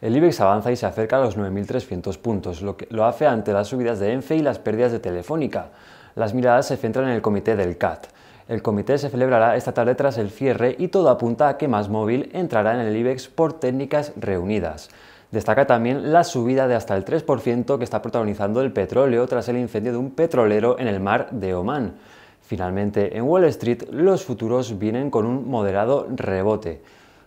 El IBEX avanza y se acerca a los 9.300 puntos, lo que lo hace ante las subidas de ENFE y las pérdidas de Telefónica. Las miradas se centran en el comité del CAT. El comité se celebrará esta tarde tras el cierre y todo apunta a que Más Móvil entrará en el IBEX por técnicas reunidas. Destaca también la subida de hasta el 3% que está protagonizando el petróleo tras el incendio de un petrolero en el mar de Omán. Finalmente, en Wall Street los futuros vienen con un moderado rebote.